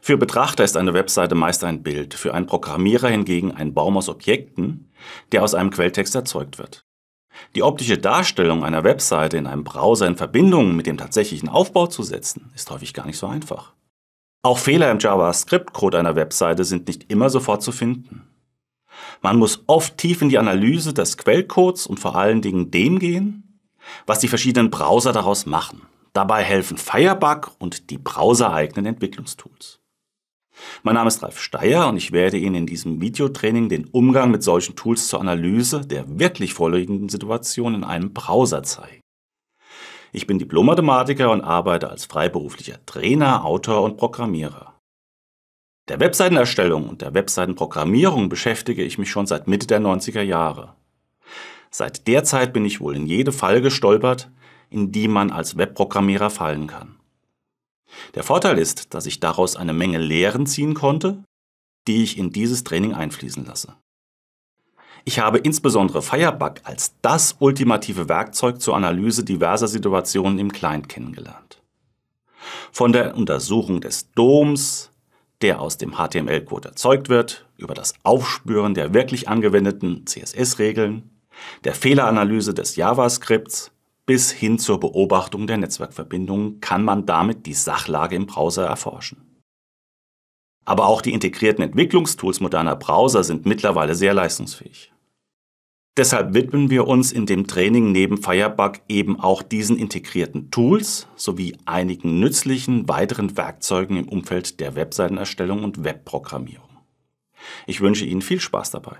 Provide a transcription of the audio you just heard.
Für Betrachter ist eine Webseite meist ein Bild, für einen Programmierer hingegen ein Baum aus Objekten, der aus einem Quelltext erzeugt wird. Die optische Darstellung einer Webseite in einem Browser in Verbindung mit dem tatsächlichen Aufbau zu setzen, ist häufig gar nicht so einfach. Auch Fehler im JavaScript-Code einer Webseite sind nicht immer sofort zu finden. Man muss oft tief in die Analyse des Quellcodes und vor allen Dingen dem gehen, was die verschiedenen Browser daraus machen. Dabei helfen Firebug und die browsereigenen Entwicklungstools. Mein Name ist Ralf Steyer und ich werde Ihnen in diesem Videotraining den Umgang mit solchen Tools zur Analyse der wirklich vorliegenden Situation in einem Browser zeigen. Ich bin Diplom-Mathematiker und arbeite als freiberuflicher Trainer, Autor und Programmierer. Der Webseitenerstellung und der Webseitenprogrammierung beschäftige ich mich schon seit Mitte der 90er Jahre. Seit der Zeit bin ich wohl in jede Falle gestolpert, in die man als Webprogrammierer fallen kann. Der Vorteil ist, dass ich daraus eine Menge Lehren ziehen konnte, die ich in dieses Training einfließen lasse. Ich habe insbesondere Firebug als das ultimative Werkzeug zur Analyse diverser Situationen im Client kennengelernt. Von der Untersuchung des Doms, der aus dem HTML-Code erzeugt wird, über das Aufspüren der wirklich angewendeten CSS-Regeln, der Fehleranalyse des JavaScripts bis hin zur Beobachtung der Netzwerkverbindungen kann man damit die Sachlage im Browser erforschen. Aber auch die integrierten Entwicklungstools moderner Browser sind mittlerweile sehr leistungsfähig. Deshalb widmen wir uns in dem Training neben Firebug eben auch diesen integrierten Tools sowie einigen nützlichen weiteren Werkzeugen im Umfeld der Webseitenerstellung und Webprogrammierung. Ich wünsche Ihnen viel Spaß dabei.